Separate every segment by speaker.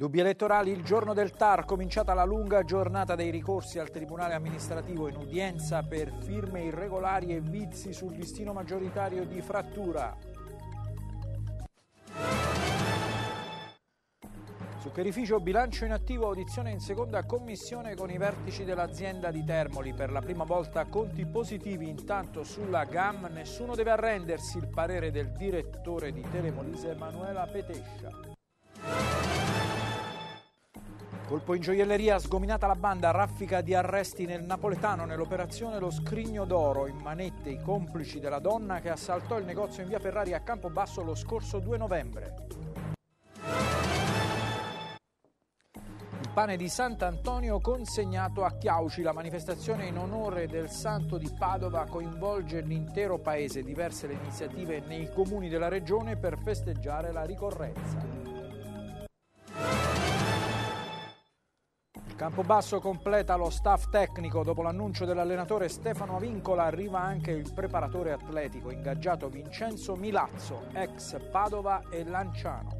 Speaker 1: Dubbi elettorali il giorno del TAR, cominciata la lunga giornata dei ricorsi al Tribunale amministrativo in udienza per firme irregolari e vizi sul listino maggioritario di frattura. Zuccherificio bilancio inattivo, audizione in seconda commissione con i vertici dell'azienda di Termoli. Per la prima volta conti positivi, intanto sulla GAM nessuno deve arrendersi il parere del direttore di Telemolise Emanuela Petescia. Colpo in gioielleria, sgominata la banda, raffica di arresti nel napoletano nell'operazione Lo Scrigno d'Oro, in manette i complici della donna che assaltò il negozio in via Ferrari a Campobasso lo scorso 2 novembre. Il pane di Sant'Antonio consegnato a Chiauci, la manifestazione in onore del santo di Padova coinvolge l'intero paese, diverse le iniziative nei comuni della regione per festeggiare la ricorrenza. Campobasso completa lo staff tecnico. Dopo l'annuncio dell'allenatore Stefano Avincola arriva anche il preparatore atletico ingaggiato Vincenzo Milazzo, ex Padova e Lanciano.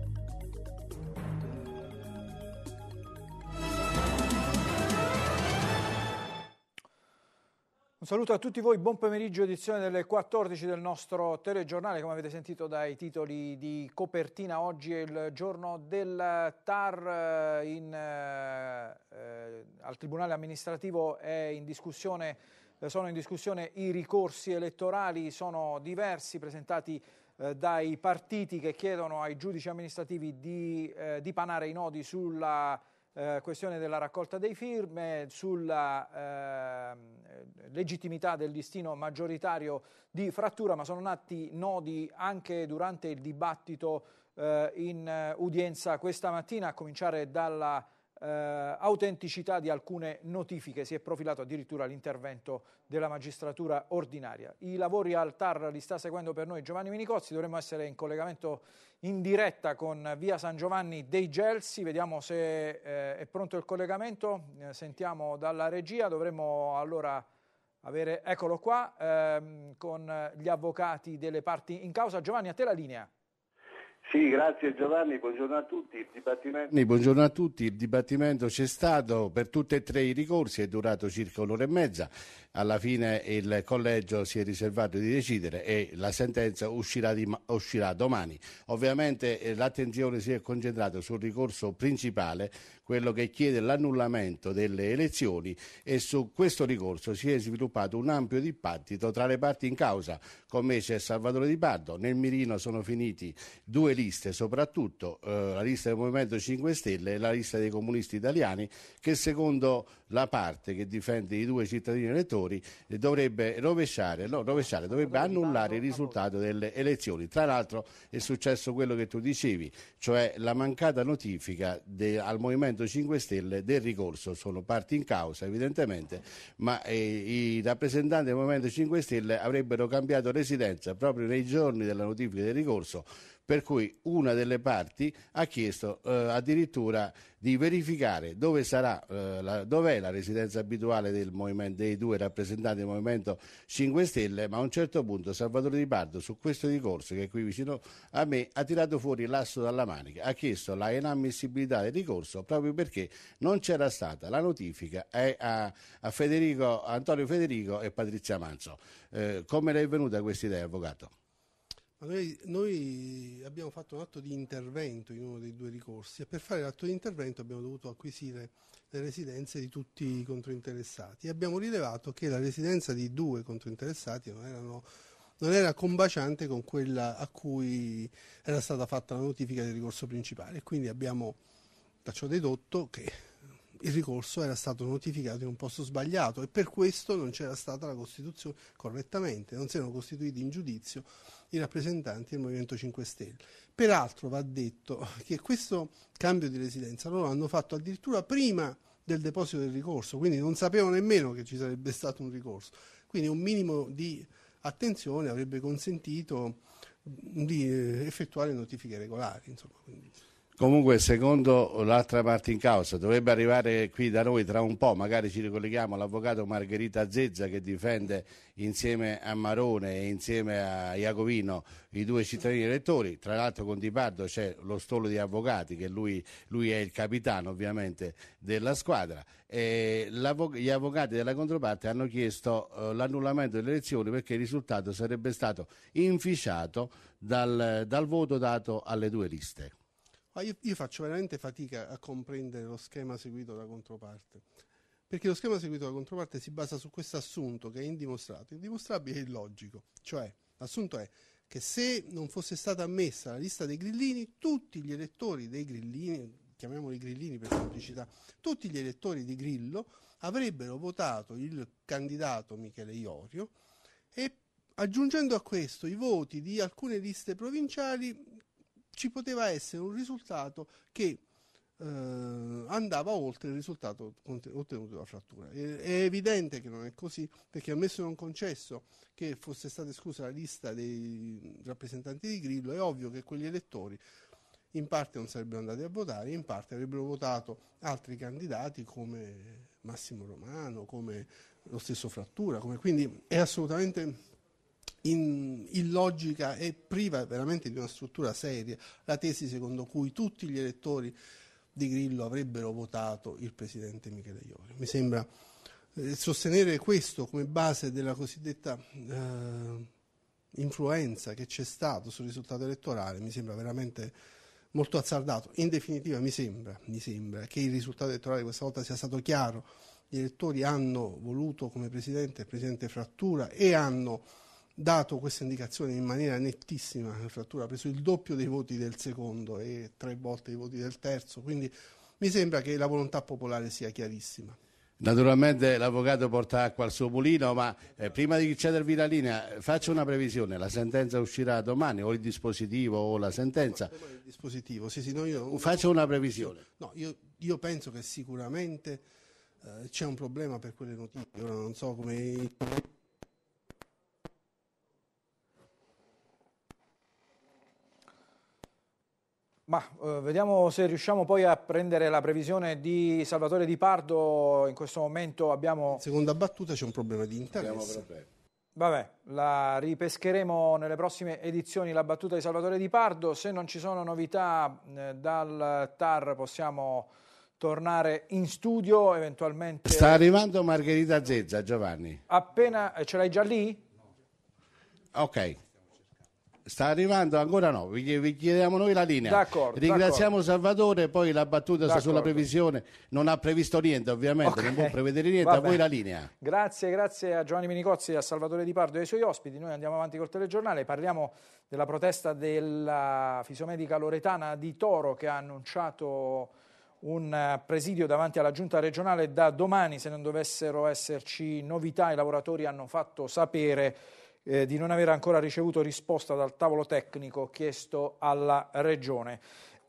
Speaker 1: Un saluto a tutti voi, buon pomeriggio, edizione delle 14 del nostro telegiornale. Come avete sentito dai titoli di copertina, oggi è il giorno del TAR eh, in, eh, eh, al Tribunale amministrativo è in discussione, eh, sono in discussione i ricorsi elettorali, sono diversi presentati eh, dai partiti che chiedono ai giudici amministrativi di eh, dipanare i nodi sulla eh, questione della raccolta dei firme, sulla eh, legittimità del listino maggioritario di frattura, ma sono nati nodi anche durante il dibattito eh, in eh, udienza questa mattina, a cominciare dalla eh, autenticità di alcune notifiche, si è profilato addirittura l'intervento della magistratura ordinaria. I lavori al TAR li sta seguendo per noi Giovanni Minicozzi, dovremmo essere in collegamento in diretta con via San Giovanni dei Gelsi, vediamo se eh, è pronto il collegamento, eh, sentiamo dalla regia, dovremmo allora avere, eccolo qua, ehm, con gli avvocati delle parti in causa. Giovanni, a te la
Speaker 2: linea. Sì, grazie Giovanni, buongiorno a tutti. Dibattimento... Buongiorno a tutti, il dibattimento c'è stato per tutti e tre i ricorsi, è durato circa un'ora e mezza, alla fine il collegio si è riservato di decidere e la sentenza uscirà, di... uscirà domani. Ovviamente eh, l'attenzione si è concentrata sul ricorso principale, quello che chiede l'annullamento delle elezioni e su questo ricorso si è sviluppato un ampio dibattito tra le parti in causa. Con me c'è Salvatore Di Pardo, nel mirino sono finiti due liste, soprattutto eh, la lista del Movimento 5 Stelle e la lista dei comunisti italiani che secondo la parte che difende i due cittadini elettori eh, dovrebbe rovesciare, no, rovesciare dovrebbe annullare il risultato delle elezioni. Tra l'altro è successo quello che tu dicevi, cioè la mancata notifica de, al Movimento Movimento 5 Stelle del ricorso. Sono parti in causa evidentemente, ma eh, i rappresentanti del Movimento 5 Stelle avrebbero cambiato residenza proprio nei giorni della notifica del ricorso per cui una delle parti ha chiesto eh, addirittura di verificare dove sarà, eh, la, dov'è la residenza abituale dei due rappresentanti del Movimento 5 Stelle, ma a un certo punto Salvatore Di Pardo su questo ricorso che è qui vicino a me ha tirato fuori l'asso dalla manica, ha chiesto la inammissibilità del ricorso proprio perché non c'era stata la notifica eh, a, a Federico, Antonio Federico e Patrizia Manzo. Eh, come le è venuta questa idea, Avvocato?
Speaker 3: Ma noi, noi, abbiamo fatto un atto di intervento in uno dei due ricorsi e per fare l'atto di intervento abbiamo dovuto acquisire le residenze di tutti i controinteressati e abbiamo rilevato che la residenza di due controinteressati non, erano, non era combaciante con quella a cui era stata fatta la notifica del ricorso principale e quindi abbiamo, da ciò dedotto, che il ricorso era stato notificato in un posto sbagliato e per questo non c'era stata la Costituzione correttamente, non si erano costituiti in giudizio i rappresentanti del Movimento 5 Stelle. Peraltro va detto che questo cambio di residenza loro hanno fatto addirittura prima del deposito del ricorso, quindi non sapevano nemmeno che ci sarebbe stato un ricorso. Quindi un minimo di attenzione avrebbe consentito di eh, effettuare notifiche regolari. Insomma, quindi.
Speaker 2: Comunque, secondo l'altra parte in causa, dovrebbe arrivare qui da noi tra un po', magari ci ricolleghiamo all'avvocato Margherita Zezza che difende insieme a Marone e insieme a Iacovino i due cittadini elettori. Tra l'altro con Di Pardo c'è lo stolo di avvocati, che lui, lui è il capitano ovviamente della squadra. Avvo- gli avvocati della controparte hanno chiesto uh, l'annullamento delle elezioni perché il risultato sarebbe stato inficiato dal, dal voto dato alle due liste.
Speaker 3: Ma io, io faccio veramente fatica a comprendere lo schema seguito da controparte perché lo schema seguito da controparte si basa su questo assunto che è indimostrato, indimostrabile e illogico, cioè l'assunto è che se non fosse stata ammessa la lista dei grillini, tutti gli elettori dei grillini, chiamiamoli grillini per semplicità, tutti gli elettori di Grillo avrebbero votato il candidato Michele Iorio e aggiungendo a questo i voti di alcune liste provinciali ci poteva essere un risultato che eh, andava oltre il risultato ottenuto dalla frattura. E, è evidente che non è così, perché ammesso non concesso che fosse stata esclusa la lista dei rappresentanti di Grillo, è ovvio che quegli elettori in parte non sarebbero andati a votare, in parte avrebbero votato altri candidati come Massimo Romano, come lo stesso Frattura, come, quindi è assolutamente in, illogica e priva veramente di una struttura seria la tesi secondo cui tutti gli elettori di Grillo avrebbero votato il presidente Michele Iori. Mi sembra eh, sostenere questo come base della cosiddetta eh, influenza che c'è stato sul risultato elettorale mi sembra veramente molto azzardato. In definitiva mi sembra, mi sembra che il risultato elettorale questa volta sia stato chiaro. Gli elettori hanno voluto come presidente il presidente Frattura e hanno dato questa indicazione in maniera nettissima, la frattura ha preso il doppio dei voti del secondo e tre volte i voti del terzo, quindi mi sembra che la volontà popolare sia chiarissima.
Speaker 2: Naturalmente l'avvocato porta acqua al suo mulino, ma eh, prima di cedervi la linea faccio una previsione, la sentenza uscirà domani o il dispositivo o la sentenza? No,
Speaker 3: il dispositivo, sì, sì, no, io, Faccio una previsione. No, io, io penso che sicuramente eh, c'è un problema per quelle notizie, ora non so come
Speaker 1: Ma eh, vediamo se riusciamo poi a prendere la previsione di Salvatore Di Pardo. In questo momento abbiamo... Seconda battuta c'è un problema di interesse. Vabbè, la ripescheremo nelle prossime edizioni la battuta di Salvatore Di Pardo. Se non ci sono novità eh, dal TAR possiamo tornare in studio eventualmente. Sta
Speaker 2: arrivando Margherita Zezza, Giovanni.
Speaker 1: Appena...
Speaker 2: Eh, ce l'hai già lì? No. Ok sta arrivando, ancora no, vi, vi chiediamo noi la linea. D'accordo, Ringraziamo d'accordo. Salvatore, poi la battuta d'accordo. sulla previsione, non ha previsto niente ovviamente, okay. non può prevedere niente, a voi la linea.
Speaker 1: Grazie, grazie a Giovanni Minicozzi, a Salvatore Di Pardo e ai suoi ospiti, noi andiamo avanti col telegiornale, parliamo della protesta della fisiomedica loretana di Toro che ha annunciato un eh, presidio davanti alla giunta regionale da domani se non dovessero esserci novità i lavoratori hanno fatto sapere eh, di non aver ancora ricevuto risposta dal tavolo tecnico chiesto alla Regione.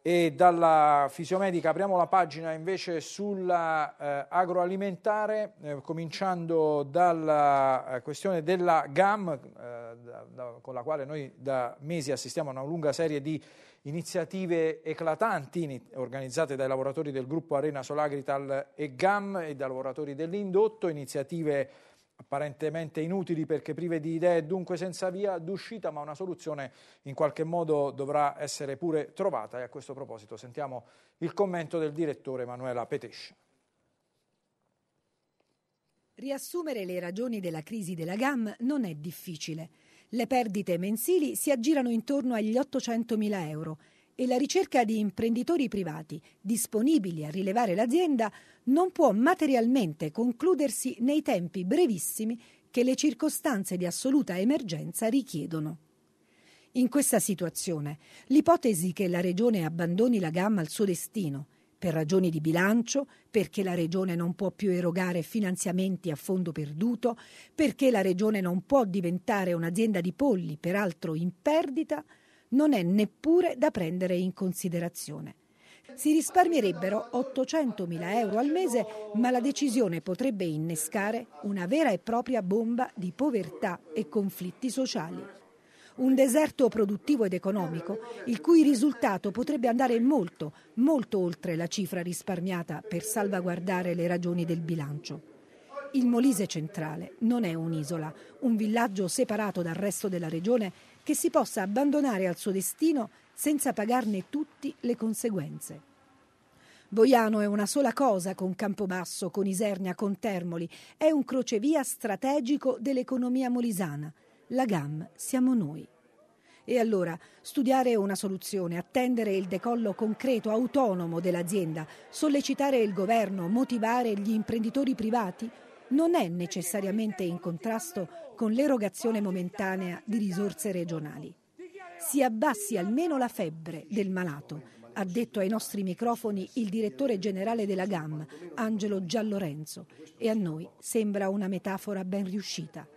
Speaker 1: E dalla fisiomedica apriamo la pagina invece sull'agroalimentare, eh, eh, cominciando dalla eh, questione della GAM, eh, da, da, con la quale noi da mesi assistiamo a una lunga serie di iniziative eclatanti in, organizzate dai lavoratori del gruppo Arena Solagrital e GAM e dai lavoratori dell'indotto, iniziative apparentemente inutili perché prive di idee, dunque senza via d'uscita, ma una soluzione in qualche modo dovrà essere pure trovata e a questo proposito sentiamo il commento del direttore Manuela Petescia.
Speaker 4: Riassumere le ragioni della crisi della GAM non è difficile. Le perdite mensili si aggirano intorno agli 800.000 euro e la ricerca di imprenditori privati disponibili a rilevare l'azienda non può materialmente concludersi nei tempi brevissimi che le circostanze di assoluta emergenza richiedono. In questa situazione, l'ipotesi che la Regione abbandoni la gamma al suo destino, per ragioni di bilancio, perché la Regione non può più erogare finanziamenti a fondo perduto, perché la Regione non può diventare un'azienda di polli, peraltro in perdita, non è neppure da prendere in considerazione. Si risparmierebbero 800.000 euro al mese, ma la decisione potrebbe innescare una vera e propria bomba di povertà e conflitti sociali. Un deserto produttivo ed economico, il cui risultato potrebbe andare molto, molto oltre la cifra risparmiata per salvaguardare le ragioni del bilancio. Il Molise centrale non è un'isola, un villaggio separato dal resto della regione che si possa abbandonare al suo destino senza pagarne tutte le conseguenze. Boiano è una sola cosa con Campobasso, con Isernia, con Termoli, è un crocevia strategico dell'economia molisana. La GAM siamo noi. E allora studiare una soluzione, attendere il decollo concreto, autonomo dell'azienda, sollecitare il governo, motivare gli imprenditori privati? non è necessariamente in contrasto con l'erogazione momentanea di risorse regionali. Si abbassi almeno la febbre del malato, ha detto ai nostri microfoni il direttore generale della GAM, Angelo Giallorenzo, e a noi sembra una metafora ben riuscita.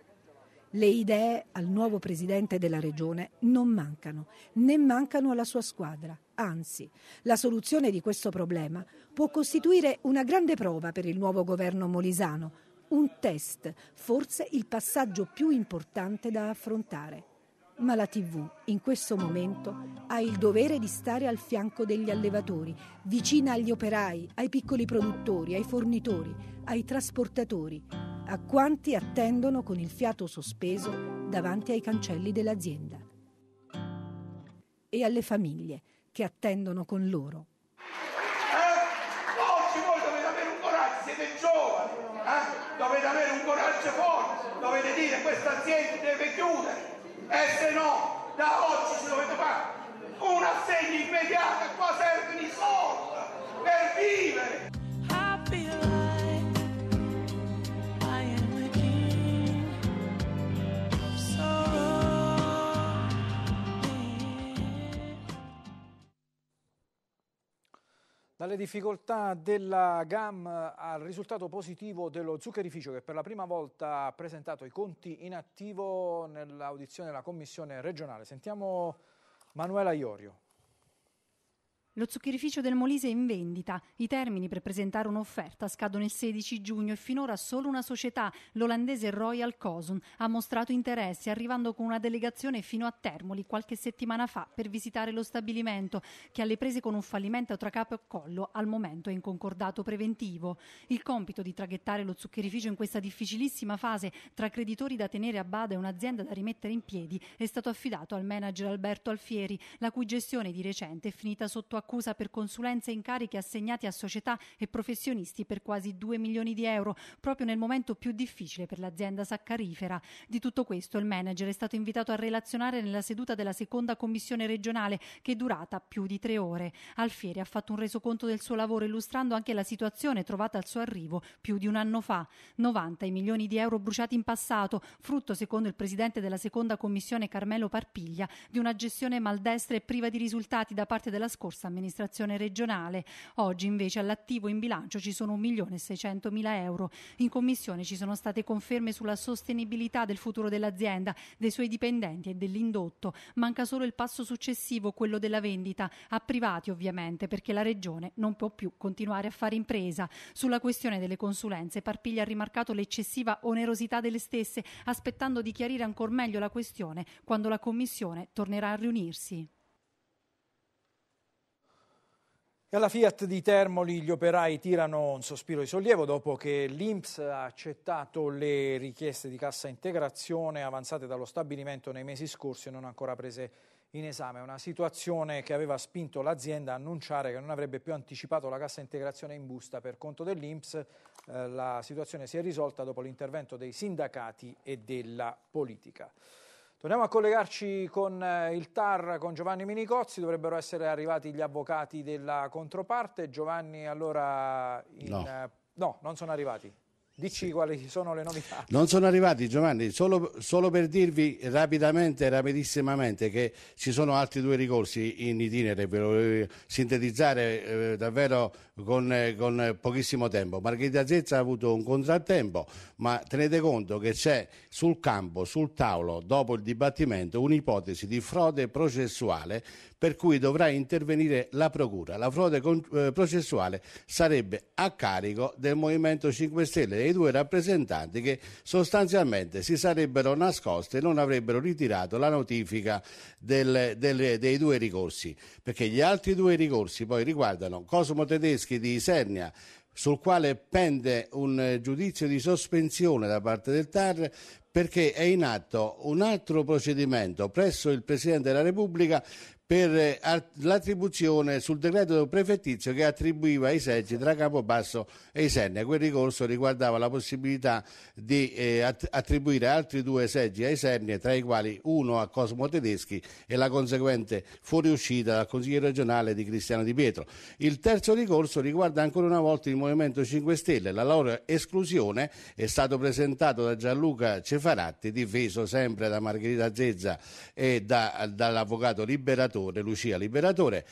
Speaker 4: Le idee al nuovo presidente della regione non mancano, né mancano alla sua squadra. Anzi, la soluzione di questo problema può costituire una grande prova per il nuovo governo molisano, un test, forse il passaggio più importante da affrontare. Ma la TV, in questo momento, ha il dovere di stare al fianco degli allevatori, vicina agli operai, ai piccoli produttori, ai fornitori, ai trasportatori, a quanti attendono con il fiato sospeso davanti ai cancelli dell'azienda e alle famiglie che attendono con loro
Speaker 5: dovete dire questa azienda deve chiudere e se no da oggi si dovete fare un assegno immediato, qua servono i soldi per vivere.
Speaker 1: Dalle difficoltà della GAM al risultato positivo dello zuccherificio che per la prima volta ha presentato i conti in attivo nell'audizione della Commissione regionale. Sentiamo Manuela Iorio.
Speaker 6: Lo zuccherificio del Molise è in vendita. I termini per presentare un'offerta scadono il 16 giugno e finora solo una società, l'olandese Royal Cosun, ha mostrato interesse arrivando con una delegazione fino a Termoli qualche settimana fa per visitare lo stabilimento che alle prese con un fallimento tra capo e collo al momento è in concordato preventivo. Il compito di traghettare lo zuccherificio in questa difficilissima fase tra creditori da tenere a bada e un'azienda da rimettere in piedi è stato affidato al manager Alberto Alfieri, la cui gestione di recente è finita sotto accusa accusa per consulenze e incarichi assegnati a società e professionisti per quasi 2 milioni di euro, proprio nel momento più difficile per l'azienda saccarifera. Di tutto questo il manager è stato invitato a relazionare nella seduta della seconda commissione regionale, che è durata più di tre ore. Alfieri ha fatto un resoconto del suo lavoro illustrando anche la situazione trovata al suo arrivo più di un anno fa. 90 i milioni di euro bruciati in passato, frutto secondo il presidente della seconda commissione Carmelo Parpiglia di una gestione maldestra e priva di risultati da parte della scorsa dell'amministrazione regionale. Oggi invece all'attivo in bilancio ci sono 1.600.000 euro. In commissione ci sono state conferme sulla sostenibilità del futuro dell'azienda, dei suoi dipendenti e dell'indotto. Manca solo il passo successivo, quello della vendita, a privati ovviamente, perché la regione non può più continuare a fare impresa. Sulla questione delle consulenze Parpiglia ha rimarcato l'eccessiva onerosità delle stesse, aspettando di chiarire ancora meglio la questione quando la commissione tornerà a riunirsi.
Speaker 1: alla Fiat di Termoli gli operai tirano un sospiro di sollievo dopo che l'Inps ha accettato le richieste di cassa integrazione avanzate dallo stabilimento nei mesi scorsi e non ancora prese in esame. Una situazione che aveva spinto l'azienda a annunciare che non avrebbe più anticipato la cassa integrazione in busta per conto dell'Inps. Eh, la situazione si è risolta dopo l'intervento dei sindacati e della politica. Torniamo a collegarci con eh, il TAR, con Giovanni Minicozzi, dovrebbero essere arrivati gli avvocati della controparte. Giovanni, allora... In, no. Eh, no, non sono arrivati. Dici sì. quali sono le novità.
Speaker 2: Non sono arrivati Giovanni, solo, solo, per dirvi rapidamente, rapidissimamente che ci sono altri due ricorsi in itinere, ve lo sintetizzare eh, davvero con, eh, con, pochissimo tempo. Margherita Zezza ha avuto un contrattempo, ma tenete conto che c'è sul campo, sul tavolo, dopo il dibattimento, un'ipotesi di frode processuale per cui dovrà intervenire la Procura. La frode con, eh, processuale sarebbe a carico del Movimento 5 Stelle dei due rappresentanti che sostanzialmente si sarebbero nascosti e non avrebbero ritirato la notifica del, del, dei due ricorsi, perché gli altri due ricorsi poi riguardano Cosmo Tedeschi di Isernia, sul quale pende un eh, giudizio di sospensione da parte del TAR perché è in atto un altro procedimento presso il Presidente della Repubblica per eh, l'attribuzione sul decreto prefettizio che attribuiva i seggi tra Campobasso e Isernia. Quel ricorso riguardava la possibilità di eh, attribuire altri due seggi ai Isenna, tra i quali uno a Cosmo Tedeschi e la conseguente fuoriuscita dal consigliere regionale di Cristiano Di Pietro. Il terzo ricorso riguarda ancora una volta il Movimento 5 Stelle. La loro esclusione è stato presentato da Gianluca Cefaratti, difeso sempre da Margherita Zezza e da, dall'avvocato liberatore Liberatore, Lucia Liberatore,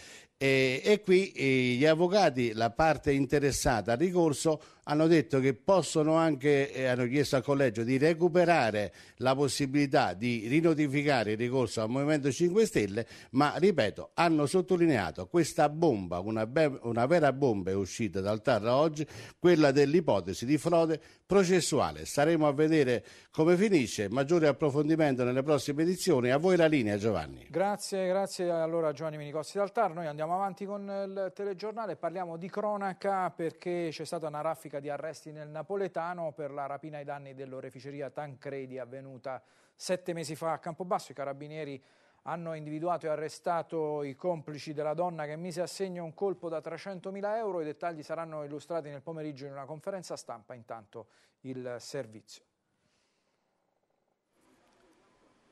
Speaker 2: e, e qui e eh, gli avvocati, la parte interessata al ricorso, hanno detto che possono anche, eh, hanno chiesto al collegio di recuperare la possibilità di rinotificare il ricorso al Movimento 5 Stelle, ma ripeto, hanno sottolineato questa bomba, una, be- una vera bomba è uscita dal TAR oggi, quella dell'ipotesi di frode processuale. Staremo a vedere come finisce, maggiore approfondimento nelle prossime edizioni. A voi la linea Giovanni.
Speaker 1: Grazie, grazie allora Giovanni Minicossi dal Tar. Noi andiamo Andiamo avanti con il telegiornale, parliamo di cronaca perché c'è stata una raffica di arresti nel napoletano per la rapina ai danni dell'oreficeria Tancredi avvenuta sette mesi fa a Campobasso. I carabinieri hanno individuato e arrestato i complici della donna che mise a segno un colpo da 300.000 euro. I dettagli saranno illustrati nel pomeriggio in una conferenza stampa, intanto il servizio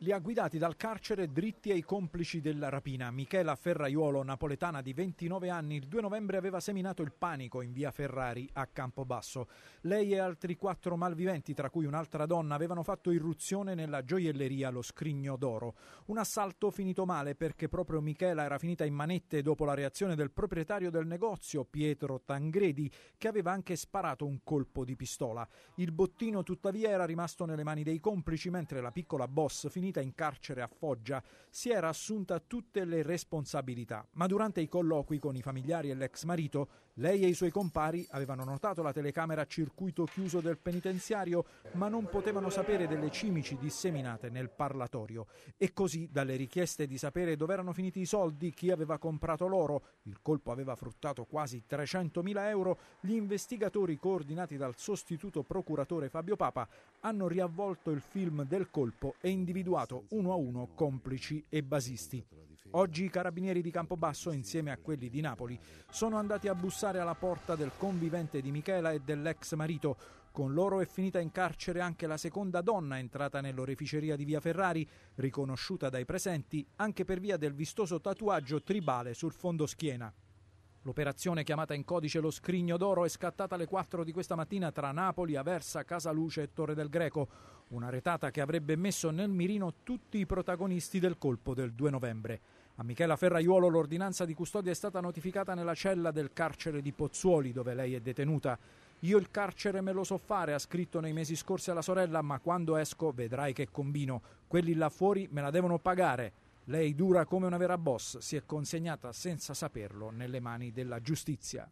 Speaker 1: li ha guidati dal carcere dritti ai complici della rapina. Michela Ferraiuolo, napoletana di 29 anni, il 2 novembre aveva seminato il panico in via Ferrari a Campobasso. Lei e altri quattro malviventi, tra cui un'altra donna, avevano fatto irruzione nella gioielleria Lo Scrigno d'Oro. Un assalto finito male perché proprio Michela era finita in manette dopo la reazione del proprietario del negozio, Pietro Tangredi, che aveva anche sparato un colpo di pistola. Il bottino tuttavia era rimasto nelle mani dei complici mentre la piccola boss finì finita in carcere a Foggia, si era assunta tutte le responsabilità, ma durante i colloqui con i familiari e l'ex marito, lei e i suoi compari avevano notato la telecamera a circuito chiuso del penitenziario, ma non potevano sapere delle cimici disseminate nel parlatorio. E così, dalle richieste di sapere dove erano finiti i soldi, chi aveva comprato l'oro, il colpo aveva fruttato quasi 300.000 euro, gli investigatori coordinati dal sostituto procuratore Fabio Papa hanno riavvolto il film del colpo e individuato effettuato uno a uno complici e basisti. Oggi i carabinieri di Campobasso, insieme a quelli di Napoli, sono andati a bussare alla porta del convivente di Michela e dell'ex marito. Con loro è finita in carcere anche la seconda donna entrata nell'oreficeria di Via Ferrari, riconosciuta dai presenti anche per via del vistoso tatuaggio tribale sul fondo schiena. L'operazione chiamata in codice lo scrigno d'oro è scattata alle 4 di questa mattina tra Napoli, Aversa, Casaluce e Torre del Greco, una retata che avrebbe messo nel mirino tutti i protagonisti del colpo del 2 novembre. A Michela Ferraiuolo l'ordinanza di custodia è stata notificata nella cella del carcere di Pozzuoli dove lei è detenuta. Io il carcere me lo so fare, ha scritto nei mesi scorsi alla sorella, ma quando esco vedrai che combino. Quelli là fuori me la devono pagare. Lei, dura come una vera boss, si è consegnata senza saperlo nelle mani della giustizia.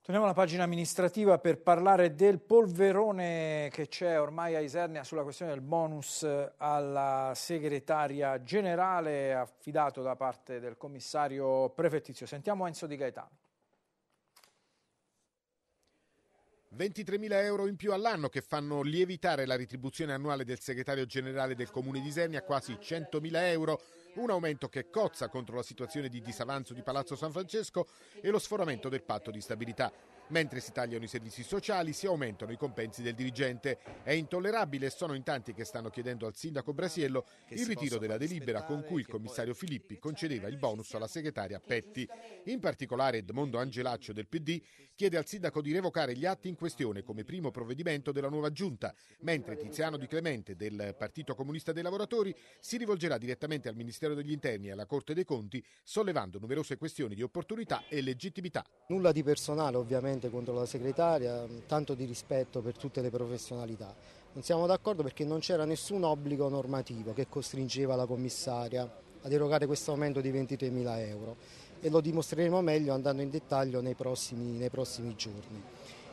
Speaker 1: Torniamo alla pagina amministrativa per parlare del polverone che c'è ormai a Isernia sulla questione del bonus alla segretaria generale affidato da parte del commissario prefettizio. Sentiamo Enzo Di Gaetano.
Speaker 5: 23.000 euro in più all'anno che fanno lievitare la retribuzione annuale del segretario generale del comune di Isernia a quasi 100.000 euro, un aumento che cozza contro la situazione di disavanzo di Palazzo San Francesco e lo sforamento del patto di stabilità. Mentre si tagliano i servizi sociali, si aumentano i compensi del dirigente. È intollerabile e sono in tanti che stanno chiedendo al sindaco Brasiello il ritiro della delibera con cui il commissario Filippi concedeva il bonus alla segretaria Petti. In particolare Edmondo Angelaccio del PD chiede al sindaco di revocare gli atti in questione come primo provvedimento della nuova giunta, mentre Tiziano Di Clemente del Partito Comunista dei Lavoratori si rivolgerà direttamente al Ministero degli Interni e alla Corte dei Conti, sollevando numerose questioni di opportunità e legittimità.
Speaker 7: Nulla di personale ovviamente assolutamente contro la segretaria, tanto di rispetto per tutte le professionalità. Non siamo d'accordo perché non c'era nessun obbligo normativo che costringeva la commissaria ad erogare questo aumento di 23.000 euro e lo dimostreremo meglio andando in dettaglio nei prossimi, nei prossimi giorni.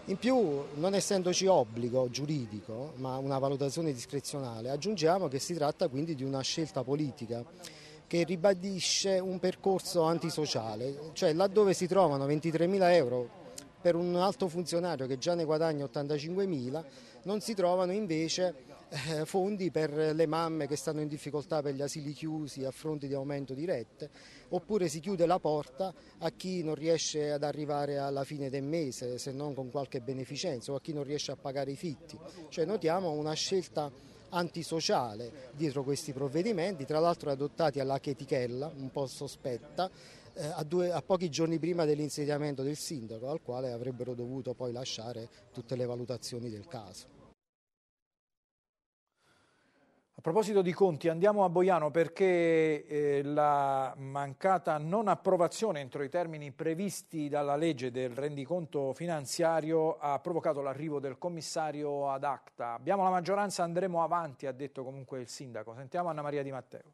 Speaker 7: In più, non essendoci obbligo giuridico, ma una valutazione discrezionale, aggiungiamo che si tratta quindi di una scelta politica che ribadisce un percorso antisociale, cioè laddove si trovano 23.000 euro per un alto funzionario che già ne guadagna 85.000 non si trovano invece eh, fondi per le mamme che stanno in difficoltà per gli asili chiusi a fronte di aumento di rette, oppure si chiude la porta a chi non riesce ad arrivare alla fine del mese se non con qualche beneficenza o a chi non riesce a pagare i fitti. Cioè notiamo una scelta antisociale dietro questi provvedimenti, tra l'altro adottati alla chetichella, un po' sospetta, eh, a, due, a, pochi giorni prima dell'insediamento del sindaco, al quale avrebbero dovuto poi lasciare tutte le valutazioni del caso. A proposito di conti, andiamo a Boiano perché
Speaker 1: eh, la mancata non approvazione entro i termini previsti dalla legge del rendiconto finanziario ha provocato l'arrivo del commissario ad acta. Abbiamo la maggioranza, andremo avanti, ha detto comunque il sindaco. Sentiamo Anna Maria Di Matteo.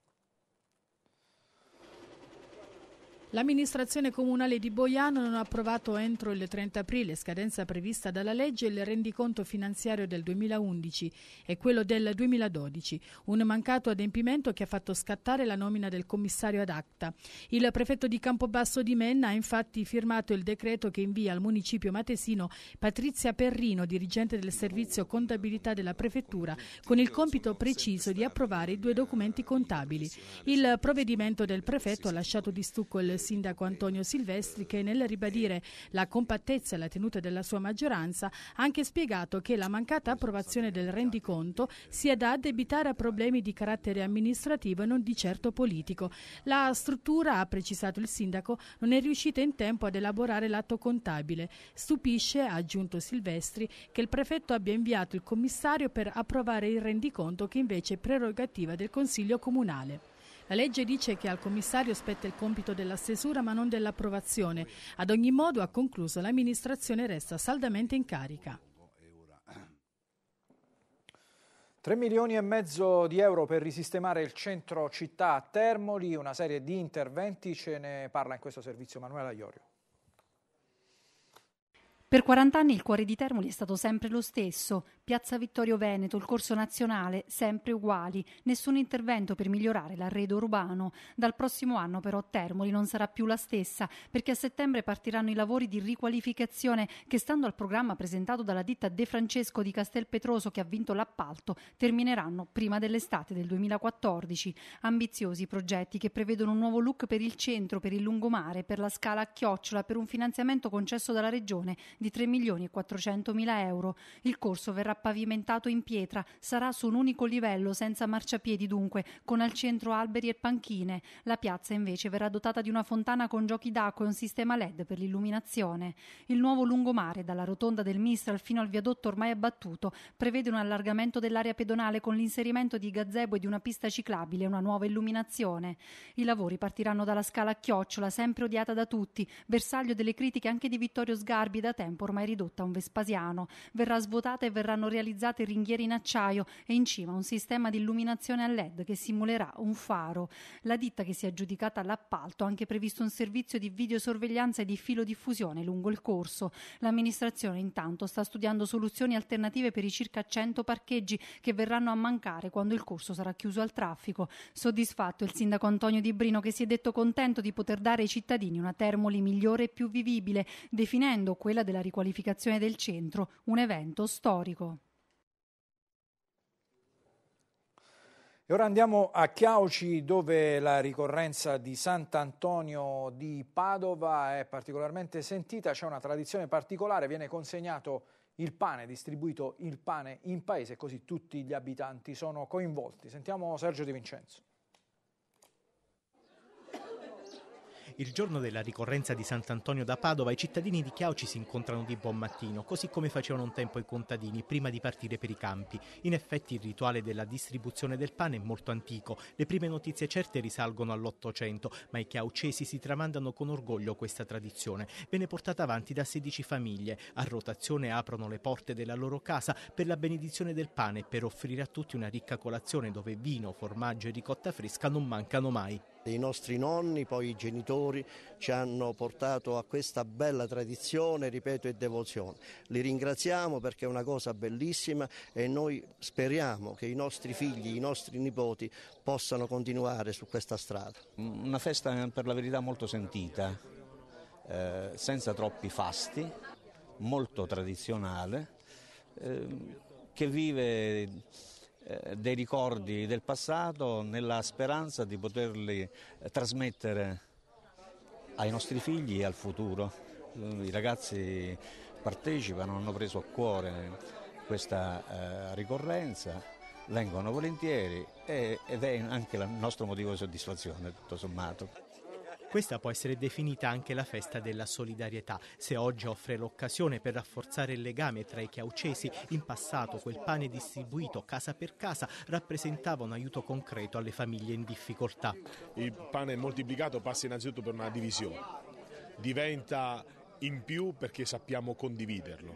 Speaker 8: L'amministrazione comunale di Boiano non ha approvato entro il 30 aprile, scadenza prevista dalla legge, il rendiconto finanziario del 2011 e quello del 2012, un mancato adempimento che ha fatto scattare la nomina del commissario ad acta. Il prefetto di Campobasso di Menna ha infatti firmato il decreto che invia al municipio matesino Patrizia Perrino, dirigente del servizio contabilità della prefettura, con il compito preciso di approvare i due documenti contabili. Il provvedimento del prefetto ha lasciato di stucco il sindaco Antonio Silvestri che nel ribadire la compattezza e la tenuta della sua maggioranza ha anche spiegato che la mancata approvazione del rendiconto sia da addebitare a problemi di carattere amministrativo e non di certo politico. La struttura, ha precisato il sindaco, non è riuscita in tempo ad elaborare l'atto contabile. Stupisce, ha aggiunto Silvestri, che il prefetto abbia inviato il commissario per approvare il rendiconto che invece è prerogativa del Consiglio Comunale. La legge dice che al commissario spetta il compito della stesura ma non dell'approvazione. Ad ogni modo, ha concluso, l'amministrazione resta saldamente in carica.
Speaker 1: 3 milioni e mezzo di euro per risistemare il centro città a Termoli, una serie di interventi, ce ne parla in questo servizio Manuela Iorio.
Speaker 6: Per 40 anni il cuore di Termoli è stato sempre lo stesso, Piazza Vittorio Veneto, il corso nazionale, sempre uguali, nessun intervento per migliorare l'arredo urbano. Dal prossimo anno però Termoli non sarà più la stessa, perché a settembre partiranno i lavori di riqualificazione che stando al programma presentato dalla ditta De Francesco di Castelpetroso che ha vinto l'appalto, termineranno prima dell'estate del 2014. Ambiziosi progetti che prevedono un nuovo look per il centro, per il lungomare, per la scala a chiocciola, per un finanziamento concesso dalla Regione di 3 milioni e 400 mila euro. Il corso verrà pavimentato in pietra, sarà su un unico livello, senza marciapiedi dunque, con al centro alberi e panchine. La piazza invece verrà dotata di una fontana con giochi d'acqua e un sistema LED per l'illuminazione. Il nuovo lungomare, dalla rotonda del Mistral fino al viadotto ormai abbattuto, prevede un allargamento dell'area pedonale con l'inserimento di gazebo e di una pista ciclabile, e una nuova illuminazione. I lavori partiranno dalla scala a chiocciola, sempre odiata da tutti, bersaglio delle critiche anche di Vittorio Sgarbi, da tempo ormai ridotta a un Vespasiano. Verrà svuotata e verranno saranno realizzate ringhiere in acciaio e in cima un sistema di illuminazione a LED che simulerà un faro. La ditta che si è aggiudicata all'appalto ha anche previsto un servizio di videosorveglianza e di filodiffusione lungo il corso. L'amministrazione intanto sta studiando soluzioni alternative per i circa 100 parcheggi che verranno a mancare quando il corso sarà chiuso al traffico. Soddisfatto il sindaco Antonio Di Brino che si è detto contento di poter dare ai cittadini una Termoli migliore e più vivibile, definendo quella della riqualificazione del centro un evento storico.
Speaker 1: E ora andiamo a Chiauci dove la ricorrenza di Sant'Antonio di Padova è particolarmente sentita, c'è una tradizione particolare, viene consegnato il pane, distribuito il pane in paese, e così tutti gli abitanti sono coinvolti. Sentiamo Sergio Di Vincenzo.
Speaker 5: Il giorno della ricorrenza di Sant'Antonio da Padova i cittadini di Chiauci si incontrano di buon mattino, così come facevano un tempo i contadini prima di partire per i campi. In effetti il rituale della distribuzione del pane è molto antico, le prime notizie certe risalgono all'Ottocento, ma i chiaucesi si tramandano con orgoglio questa tradizione. Viene portata avanti da 16 famiglie, a rotazione aprono le porte della loro casa per la benedizione del pane e per offrire a tutti una ricca colazione dove vino, formaggio e ricotta fresca non mancano mai.
Speaker 7: I nostri nonni, poi i genitori, ci hanno portato a questa bella tradizione, ripeto, e devozione. Li ringraziamo perché è una cosa bellissima e noi speriamo che i nostri figli, i nostri nipoti possano continuare su questa strada. Una festa eh, per la verità molto
Speaker 5: sentita,
Speaker 7: eh, senza troppi
Speaker 5: fasti, molto tradizionale, eh, che vive eh, dei ricordi del passato nella speranza di poterli eh, trasmettere ai nostri figli e al futuro. I ragazzi partecipano, hanno preso a cuore questa eh, ricorrenza, vengono volentieri ed è anche il nostro motivo di soddisfazione
Speaker 2: tutto sommato.
Speaker 5: Questa può essere definita anche la festa della solidarietà, se oggi offre l'occasione per rafforzare il legame tra i chiaucesi, in passato quel pane distribuito casa per casa rappresentava un aiuto concreto alle famiglie in difficoltà. Il pane moltiplicato passa innanzitutto per una divisione, diventa in più perché sappiamo condividerlo.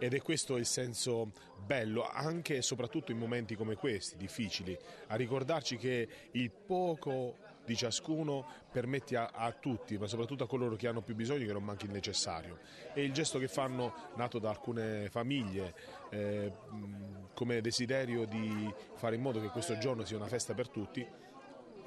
Speaker 5: Ed è questo il senso bello, anche e soprattutto in momenti come questi, difficili, a ricordarci che il poco di ciascuno permette a, a, tutti, ma soprattutto a coloro che hanno più bisogno, che non manchi il necessario. E il gesto che fanno, nato da alcune famiglie, eh, come desiderio di fare in modo che questo giorno sia una festa per tutti,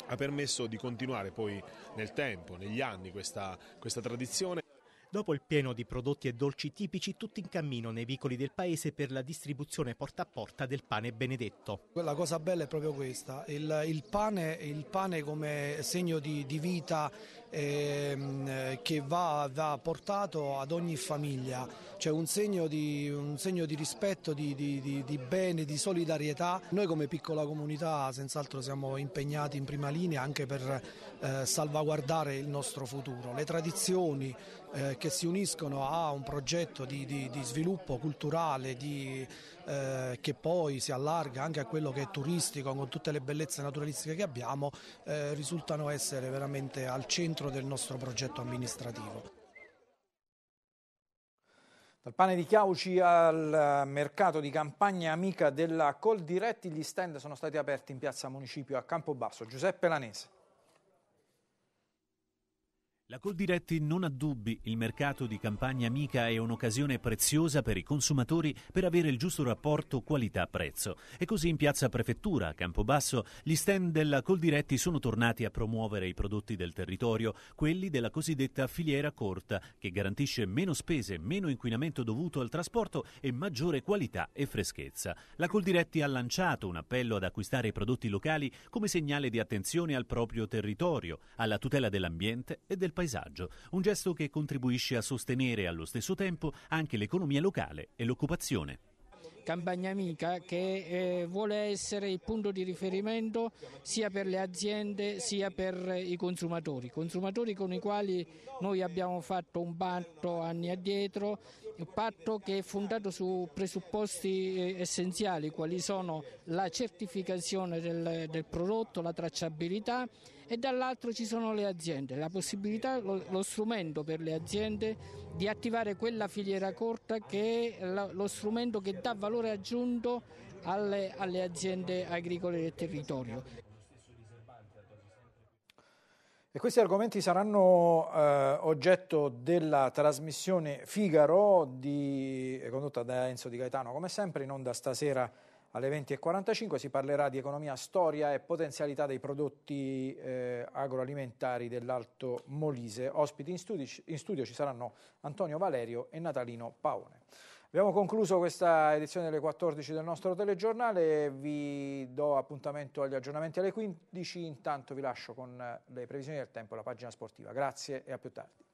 Speaker 5: ha permesso di continuare poi nel tempo, negli anni, questa, questa tradizione. Dopo il pieno di prodotti e dolci tipici, tutti in cammino nei vicoli del paese per la distribuzione porta a porta del pane benedetto.
Speaker 1: La cosa bella è proprio questa, il, il, pane, il pane, come segno di, di vita eh, che va, va, portato ad ogni famiglia, cioè un segno di, un segno di rispetto, di, di bene, di solidarietà. Noi come piccola comunità senz'altro siamo impegnati in prima linea anche per eh, salvaguardare il nostro futuro, le tradizioni eh, che si uniscono a un progetto di, di, di sviluppo culturale di, eh, che poi si allarga anche a quello che è turistico con tutte le bellezze naturalistiche che abbiamo eh, risultano essere veramente al centro del nostro progetto amministrativo. Dal pane di Chiauci al mercato di campagna amica della Coldiretti, gli stand sono stati aperti in piazza Municipio a Campobasso. Giuseppe Lanese.
Speaker 5: La Coldiretti non ha dubbi, il mercato di campagna amica è un'occasione preziosa per i consumatori per avere il giusto rapporto qualità-prezzo. E così in piazza Prefettura, a Campobasso, gli stand della Coldiretti sono tornati a promuovere i prodotti del territorio, quelli della cosiddetta filiera corta, che garantisce meno spese, meno inquinamento dovuto al trasporto e maggiore qualità e freschezza. La Coldiretti ha lanciato un appello ad acquistare i prodotti locali come segnale di attenzione al proprio territorio, alla tutela dell'ambiente e del paesaggio, un gesto che contribuisce a sostenere allo stesso tempo anche l'economia locale e l'occupazione.
Speaker 8: Campagna Amica che eh, vuole essere il punto di riferimento sia per le aziende sia per eh, i consumatori, consumatori con i quali noi abbiamo fatto un patto anni addietro, un patto che è fondato su presupposti eh, essenziali quali sono la certificazione del, del prodotto, la tracciabilità e dall'altro ci sono le aziende, la possibilità, lo, lo strumento per le aziende di attivare quella filiera corta che è la, lo strumento che dà valore aggiunto alle, alle aziende agricole del territorio.
Speaker 1: E questi argomenti saranno eh, oggetto della trasmissione Figaro di, eh, condotta da Enzo Di Gaetano, come sempre in onda stasera alle 20.45 si parlerà di economia, storia e potenzialità dei prodotti eh, agroalimentari dell'Alto Molise. Ospiti in studio, in studio ci saranno Antonio Valerio e Natalino Paone. Abbiamo concluso questa edizione delle 14 del nostro telegiornale, vi do appuntamento agli aggiornamenti alle 15, intanto vi lascio con le previsioni del tempo la pagina sportiva. Grazie e a più tardi.